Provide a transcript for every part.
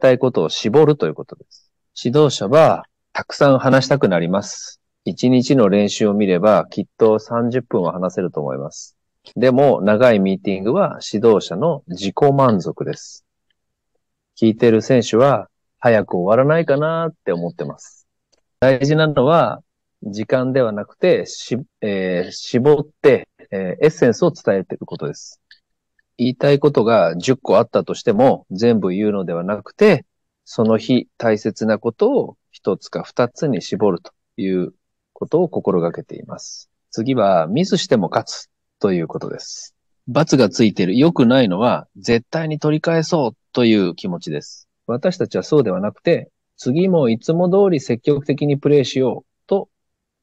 たいことを絞るということです。指導者はたくさん話したくなります。1日の練習を見ればきっと30分は話せると思います。でも長いミーティングは指導者の自己満足です。聞いてる選手は早く終わらないかなって思ってます。大事なのは時間ではなくて、しえー、絞って、えー、エッセンスを伝えていることです。言いたいことが10個あったとしても、全部言うのではなくて、その日大切なことを1つか2つに絞るということを心がけています。次は、ミスしても勝つということです。罰がついてる良くないのは、絶対に取り返そうという気持ちです。私たちはそうではなくて、次もいつも通り積極的にプレイしようと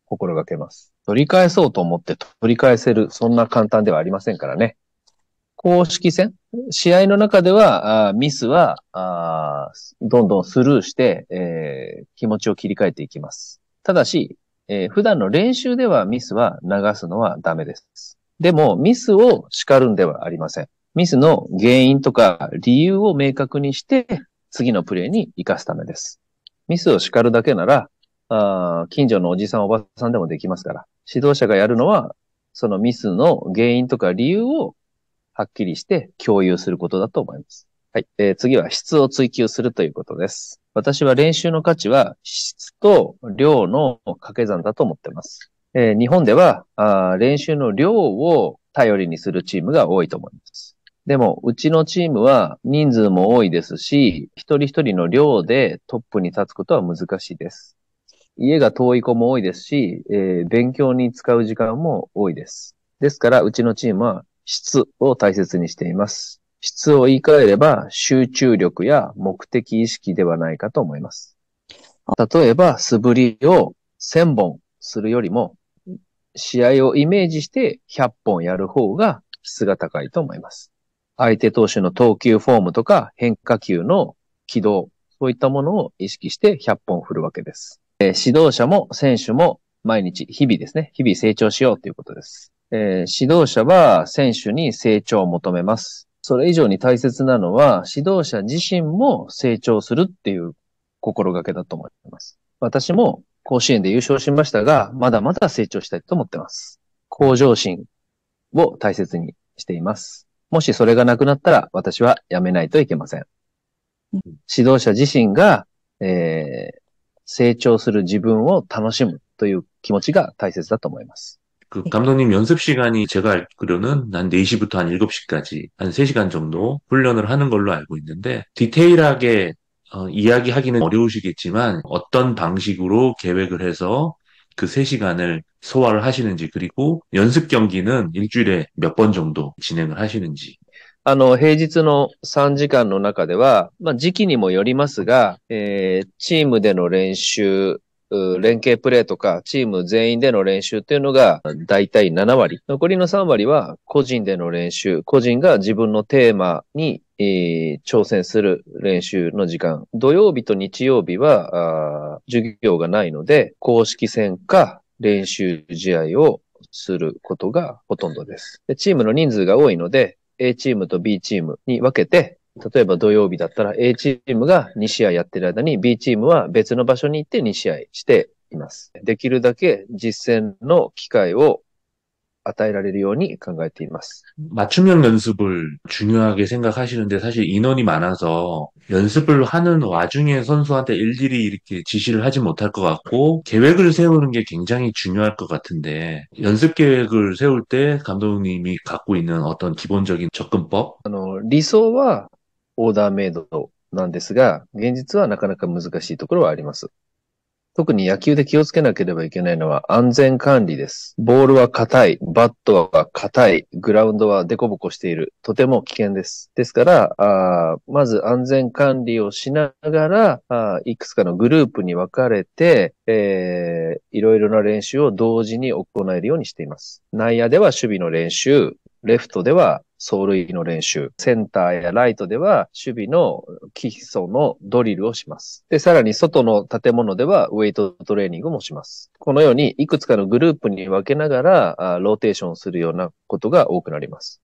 心がけます。取り返そうと思って取り返せる、そんな簡単ではありませんからね。公式戦試合の中では、ミスはどんどんスルーして、えー、気持ちを切り替えていきます。ただし、えー、普段の練習ではミスは流すのはダメです。でも、ミスを叱るんではありません。ミスの原因とか理由を明確にして、次のプレーに活かすためです。ミスを叱るだけなら、あ近所のおじさんおばさんでもできますから、指導者がやるのは、そのミスの原因とか理由をはっきりして共有することだと思います。はい。えー、次は質を追求するということです。私は練習の価値は質と量の掛け算だと思っています。えー、日本ではあ練習の量を頼りにするチームが多いと思います。でも、うちのチームは人数も多いですし、一人一人の量でトップに立つことは難しいです。家が遠い子も多いですし、えー、勉強に使う時間も多いです。ですから、うちのチームは質を大切にしています。質を言い換えれば集中力や目的意識ではないかと思います。例えば素振りを1000本するよりも試合をイメージして100本やる方が質が高いと思います。相手投手の投球フォームとか変化球の軌道、そういったものを意識して100本振るわけです。指導者も選手も毎日、日々ですね、日々成長しようということです。えー、指導者は選手に成長を求めます。それ以上に大切なのは、指導者自身も成長するっていう心がけだと思います。私も甲子園で優勝しましたが、まだまだ成長したいと思ってます。向上心を大切にしています。もしそれがなくなったら、私はやめないといけません。指導者自身が、えー、成長する自分を楽しむという気持ちが大切だと思います。그 네. 감독님 연습 시간이 제가 알기로는 난 4시부터 한 7시까지 한 3시간 정도 훈련을 하는 걸로 알고 있는데 디테일하게 어, 이야기하기는 어려우시겠지만 어떤 방식으로 계획을 해서 그 3시간을 소화를 하시는지 그리고 연습 경기는 일주일에 몇 번 정도 진행을 하시는지 あの、平日の3時間の中では、まあ、時期にもよりますが、えー、チームでの練習 連携プレーとか、チーム全員での練習っていうのが、だいたい7割。残りの3割は、個人での練習、個人が自分のテーマに、えー、挑戦する練習の時間。土曜日と日曜日は、授業がないので、公式戦か練習試合をすることがほとんどです。でチームの人数が多いので、A チームと B チームに分けて、例えば土曜日だったら A チームが2試合やってる間に B チームは別の場所に行って2試合しています。できるだけ実践の機会を与えられるように考えています。맞춤형연습을중요하게생각하시는데사실인원이많아서연습을하는와중에선수한테일일이이렇게지시를하지못할것같고계획을세우는게굉장히중요할것같은데연습계획을세울때감독님이갖고있는어떤기본적인접근법あの、理想はオーダーメイドなんですが、現実はなかなか難しいところはあります。特に野球で気をつけなければいけないのは安全管理です。ボールは硬い、バットは硬い、グラウンドはデコボコしている。とても危険です。ですから、あまず安全管理をしながらあ、いくつかのグループに分かれて、えー、いろいろな練習を同時に行えるようにしています。内野では守備の練習、レフトでは走塁の練習、センターやライトでは守備の基礎のドリルをします。で、さらに外の建物ではウェイトトレーニングもします。このようにいくつかのグループに分けながらローテーションするようなことが多くなります。